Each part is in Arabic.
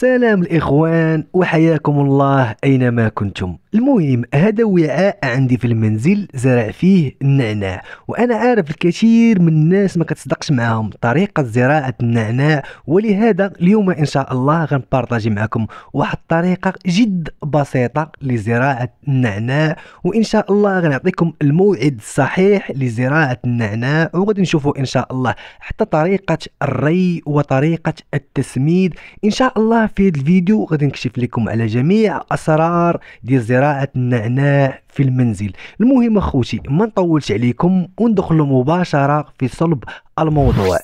سلام الإخوان وحياكم الله أينما كنتم المهم هذا وعاء عندي في المنزل زرع فيه النعناع وانا عارف الكثير من الناس ما كتصدقش معاهم طريقه زراعه النعناع ولهذا اليوم ان شاء الله غنبارطاجي معكم واحد الطريقه جد بسيطه لزراعه النعناع وان شاء الله غنعطيكم الموعد الصحيح لزراعه النعناع وغادي نشوفوا ان شاء الله حتى طريقه الري وطريقه التسميد ان شاء الله في هذا الفيديو غادي نكشف لكم على جميع اسرار ديال زراعه النعناع في المنزل المهم اخوتي ما نطولش عليكم وندخلوا مباشرة في صلب الموضوع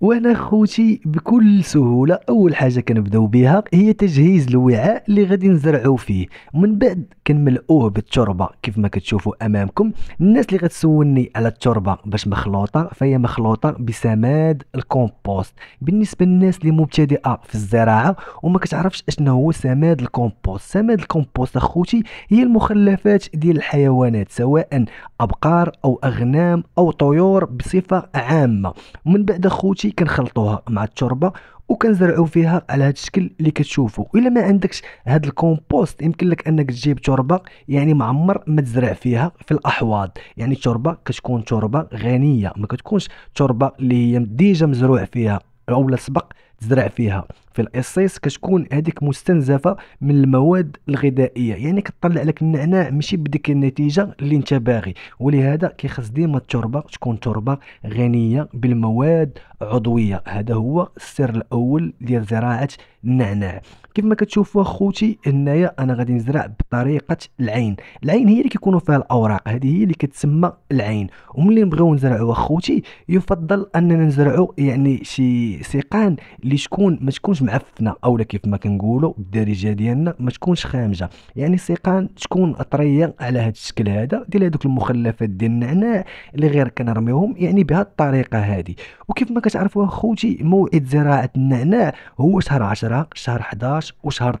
وانا خوتي بكل سهوله اول حاجه كنبداو بها هي تجهيز الوعاء اللي غادي نزرعو فيه من بعد كنملئوه بالتربه كيف ما كتشوفوا امامكم الناس اللي غتسولني على التربه باش مخلوطه فهي مخلوطه بسماد الكومبوست بالنسبه للناس اللي مبتدئه في الزراعه وما كتعرفش أشنا هو سماد الكومبوست سماد الكومبوست اخوتي هي المخلفات ديال الحيوانات سواء ابقار او اغنام او طيور بصفه عامه ومن بعد اخوتي هادشي كنخلطوها مع التربه وكنزرعوا فيها على هذا الشكل اللي كتشوفوا الا ما عندكش هاد الكومبوست يمكن لك انك تجيب تربه يعني معمر ما تزرع فيها في الاحواض يعني تربه كتكون تربه غنيه ما كتكونش تربه اللي هي ديجا مزروع فيها او سبق تزرع فيها في القصيص كتكون هذيك مستنزفه من المواد الغذائيه يعني كتطلع لك النعناع ماشي بديك النتيجه اللي انت باغي ولهذا كيخص ديما التربه تكون تربه غنيه بالمواد عضويه هذا هو السر الاول ديال زراعه النعناع كيف ما كتشوفوا اخوتي هنايا انا غادي نزرع بطريقه العين العين هي اللي كيكونوا فيها الاوراق هذه هي اللي كتسمى العين وملي نبغيو نزرعوا اخوتي يفضل اننا نزرعوا يعني شي سيقان اللي تكون ما تكونش معفنه اولا كيف ما كنقولوا بالدارجه ديالنا ما تكونش خامجه يعني سيقان تكون طريه على هذا الشكل هذا ديال هذوك المخلفات ديال النعناع اللي غير كنرميهم يعني بهذه الطريقه هذه وكيف ما كتعرفوا اخوتي موعد زراعه النعناع هو شهر 10 شهر 11 usar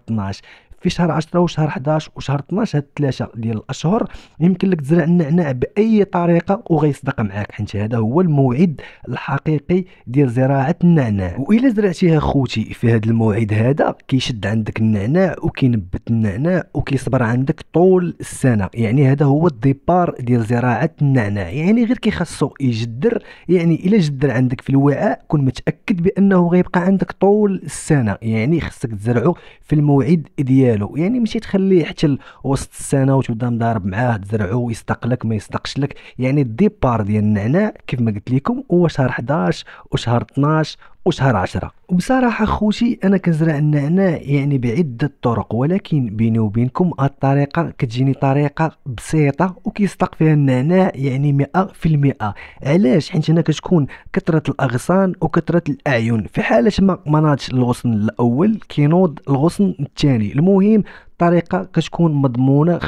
في شهر 10 وشهر 11 وشهر 12 هاد الثلاثه ديال الاشهر يمكن لك تزرع النعناع باي طريقه وغيصدق معاك حيت هذا هو الموعد الحقيقي ديال زراعه النعناع والا زرعتيها خوتي في هذا الموعد هذا كيشد عندك النعناع وكينبت النعناع وكيصبر عندك طول السنه يعني هذا هو الديبار ديال زراعه النعناع يعني غير كيخصو يجدر يعني الا جدر عندك في الوعاء كن متاكد بانه غيبقى عندك طول السنه يعني خصك تزرعو في الموعد ديال ديالو يعني ماشي تخليه حتى وسط السنه وتبدا مضارب معاه تزرعو يستقلك ما يستقش لك يعني الديبار ديال النعناع كيف ما قلت لكم هو شهر 11 وشهر 12 وشهر عشرة وبصراحة خوتي أنا كنزرع النعناع يعني بعدة طرق ولكن بيني وبينكم الطريقة كتجيني طريقة بسيطة وكيصدق فيها النعناع يعني مئة في المئة علاش حيت هنا كتكون كثرة الأغصان وكثرة الأعين في حالة ما ما ناضش الغصن الأول كينوض الغصن الثاني المهم طريقه كتكون مضمونه 95%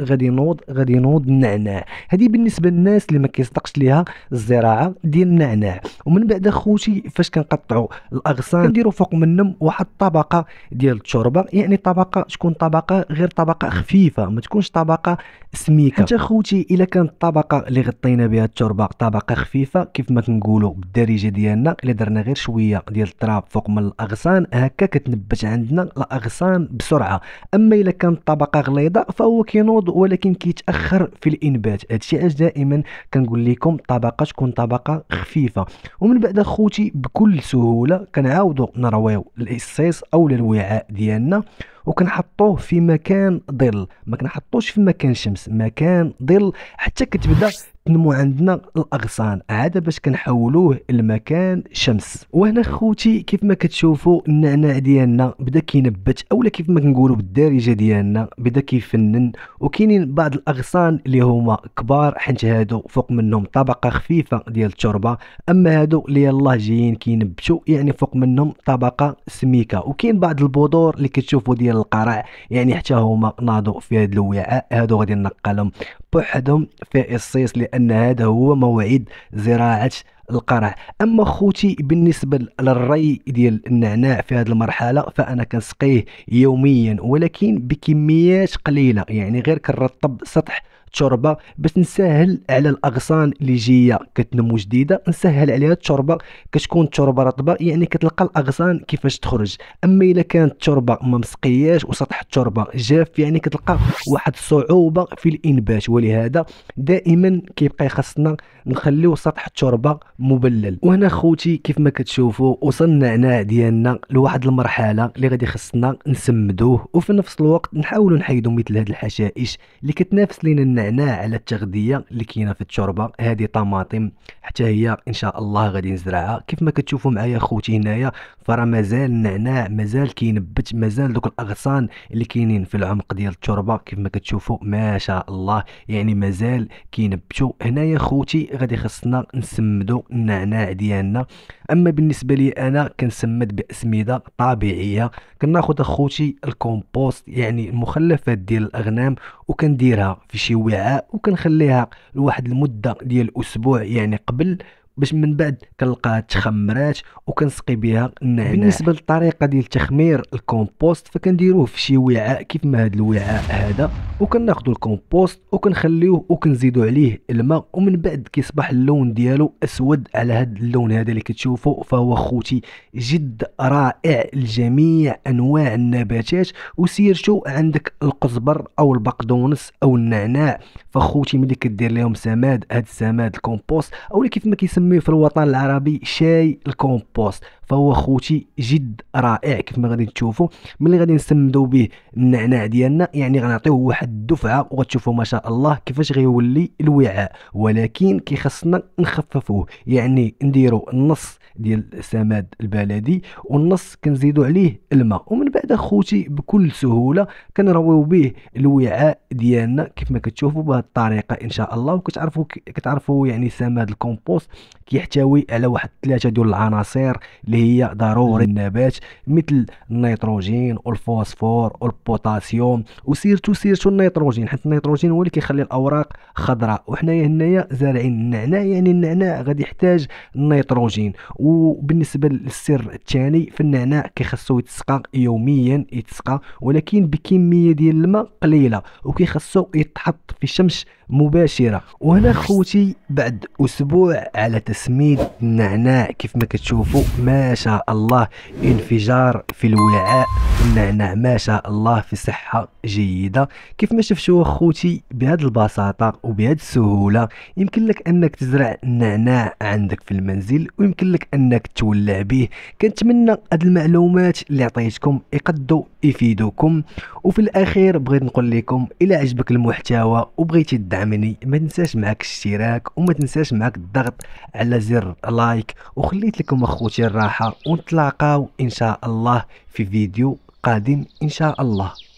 غادي ينوض غادي ينوض النعناع هذه بالنسبه للناس اللي ما كيصدقش ليها الزراعه ديال النعناع ومن بعد خوتي فاش كنقطعوا الاغصان كنديروا فوق منهم واحد الطبقه ديال التربه يعني طبقه تكون طبقه غير طبقه خفيفه ما تكونش طبقه سميكه حتى خوتي الا كانت الطبقه اللي غطينا بها التربه طبقه خفيفه كيف ما كنقولوا بالدارجه ديالنا الا درنا غير شويه ديال التراب فوق من الاغصان هكا كتنبت عندنا الاغصان بسرعه اما الا كانت طبقه غليظه فهو كينوض ولكن كيتاخر في الانبات هادشي علاش دائما كنقول لكم طبقه تكون طبقه خفيفه ومن بعد اخوتي بكل سهوله كنعاودوا نرويو الاصيص او الوعاء ديالنا وكنحطوه في مكان ظل ما كنحطوش في مكان شمس مكان ظل حتى كتبدا تنمو عندنا الاغصان عاد باش كنحولوه لمكان شمس وهنا خوتي كيف ما كتشوفوا النعناع ديالنا بدا كينبت اولا كيف ما كنقولوا بالدارجه ديالنا بدا كيفنن وكاينين بعض الاغصان اللي هما كبار حيت هادو فوق منهم طبقه خفيفه ديال التربه اما هادو اللي يلاه جايين كينبتوا يعني فوق منهم طبقه سميكه وكاين بعض البذور اللي كتشوفوا ديال القرع يعني حتى هما ناضوا في هاد الوعاء هادو غادي نقلهم بوحدهم في الصيص لان هذا هو موعد زراعه القرع اما خوتي بالنسبه للري ديال النعناع في هذه المرحله فانا كنسقيه يوميا ولكن بكميات قليله يعني غير كنرطب سطح التربه باش نسهل على الاغصان اللي جايه كتنمو جديده نسهل عليها التربه كتكون التربه رطبه يعني كتلقى الاغصان كيفاش تخرج اما الا كانت التربه ما مسقياش وسطح التربه جاف يعني كتلقى واحد الصعوبه في الانبات ولهذا دائما كيبقى خاصنا نخليو سطح التربه مبلل وهنا خوتي كيف ما كتشوفوا وصلنا هنا ديالنا لواحد المرحله اللي غادي خصنا نسمدوه وفي نفس الوقت نحاولوا نحيدوا مثل هاد الحشائش اللي كتنافس لينا نعناع على التغذيه اللي كاينه في التربه هذه طماطم حتى هي ان شاء الله غادي نزرعها كيف ما كتشوفوا معايا خوتي هنايا فراه مازال النعناع مازال كينبت مازال دوك الاغصان اللي كاينين في العمق ديال التربه كيف ما كتشوفوا ما شاء الله يعني مازال كينبتوا هنايا خوتي غادي خصنا نسمدوا النعناع ديالنا اما بالنسبه لي انا كنسمد باسمده طبيعيه كناخذ اخوتي الكومبوست يعني المخلفات ديال الاغنام وكنديرها في شي الوعاء وكنخليها لواحد المده ديال اسبوع يعني قبل باش من بعد كنلقاها تخمرات وكنسقي بها النعناع بالنسبه للطريقه ديال تخمير الكومبوست فكنديروه في شي وعاء كيف ما هذا الوعاء هذا وكناخذوا الكومبوست وكنخليوه وكنزيدوا عليه الماء ومن بعد كيصبح اللون ديالو اسود على هذا اللون هذا اللي كتشوفوا فهو خوتي جد رائع لجميع انواع النباتات وسيرتو عندك القزبر او البقدونس او النعناع فخوتي ملي كدير لهم سماد هذا السماد الكومبوست او كيف ما كيسمى كنسميه في الوطن العربي شاي الكومبوست فهو خوتي جد رائع كيف ما غادي تشوفوا ملي غادي نسمدوا به النعناع ديالنا يعني غنعطيوه واحد الدفعه وغتشوفوا ما شاء الله كيفاش غيولي الوعاء ولكن كيخصنا نخففوه يعني نديروا النص ديال السماد البلدي والنص كنزيدوا عليه الماء ومن بعد خوتي بكل سهوله كنرويو به الوعاء ديالنا كيف ما كتشوفوا بهذه الطريقه ان شاء الله وكتعرفوا كتعرفوا يعني سماد الكومبوست كيحتوي على واحد ثلاثه ديال العناصر اللي هي ضروري للنبات مثل النيتروجين والفوسفور والبوتاسيوم وسيرتو سيرتو النيتروجين حيت النيتروجين هو اللي كيخلي الاوراق خضراء وحنايا هنايا زارعين النعناع يعني النعناع غادي يحتاج النيتروجين وبالنسبه للسر الثاني فالنعناع كيخصو يتسقى يوميا يتسقى ولكن بكميه ديال الماء قليله وكيخصو يتحط في الشمس مباشره وهنا خوتي بعد اسبوع على تسميد النعناع كيف ما كتشوفوا ما شاء الله انفجار في الوعاء النعناع ما شاء الله في صحه جيده كيف ما شفتوا خوتي بهذه البساطه وبهذه السهوله يمكن لك انك تزرع النعناع عندك في المنزل ويمكن لك انك تولع به كنتمنى هذه المعلومات اللي عطيتكم يقدوا يفيدوكم وفي الاخير بغيت نقول لكم الى عجبك المحتوى وبغيتي تدعم دعمني ما تنساش معك الاشتراك وما تنساش معك الضغط على زر لايك وخليت لكم اخوتي الراحه ونتلاقاو ان شاء الله في فيديو قادم ان شاء الله